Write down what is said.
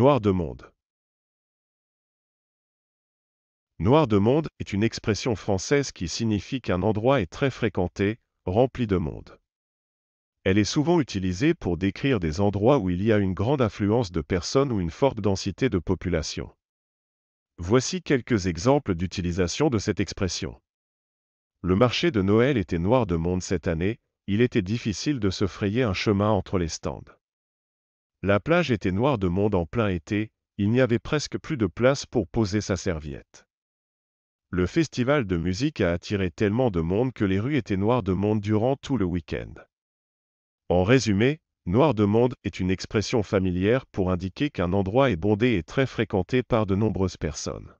Noir de monde. Noir de monde est une expression française qui signifie qu'un endroit est très fréquenté, rempli de monde. Elle est souvent utilisée pour décrire des endroits où il y a une grande affluence de personnes ou une forte densité de population. Voici quelques exemples d'utilisation de cette expression. Le marché de Noël était noir de monde cette année, il était difficile de se frayer un chemin entre les stands. La plage était noire de monde en plein été, il n'y avait presque plus de place pour poser sa serviette. Le festival de musique a attiré tellement de monde que les rues étaient noires de monde durant tout le week-end. En résumé, noir de monde est une expression familière pour indiquer qu'un endroit est bondé et très fréquenté par de nombreuses personnes.